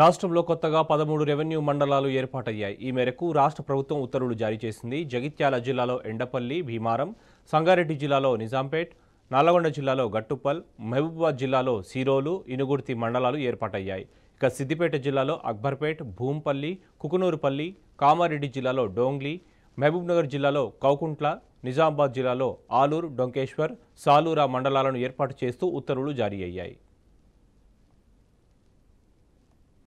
రాష్ట్రంలో కొత్తగా పదమూడు రెవెన్యూ మండలాలు ఏర్పాటయ్యాయి ఈ మేరకు రాష్ట్ర ప్రభుత్వం ఉత్తర్వులు జారీ చేసింది జగిత్యాల జిల్లాలో ఎండపల్లి భీమారం సంగారెడ్డి జిల్లాలో నిజాంపేట్ నల్లగొండ జిల్లాలో గట్టుపల్ మహబూబాబాద్ జిల్లాలో సీరోలు ఇనుగుర్తి మండలాలు ఏర్పాటయ్యాయి ఇక సిద్దిపేట జిల్లాలో అక్బర్పేట్ భూంపల్లి కుకునూరుపల్లి కామారెడ్డి జిల్లాలో డోంగ్లీ మహబూబ్నగర్ జిల్లాలో కౌకుంట్ల నిజామాబాద్ జిల్లాలో ఆలూరు డొంకేశ్వర్ సాలూరా మండలాలను ఏర్పాటు చేస్తూ ఉత్తర్వులు జారీ అయ్యాయి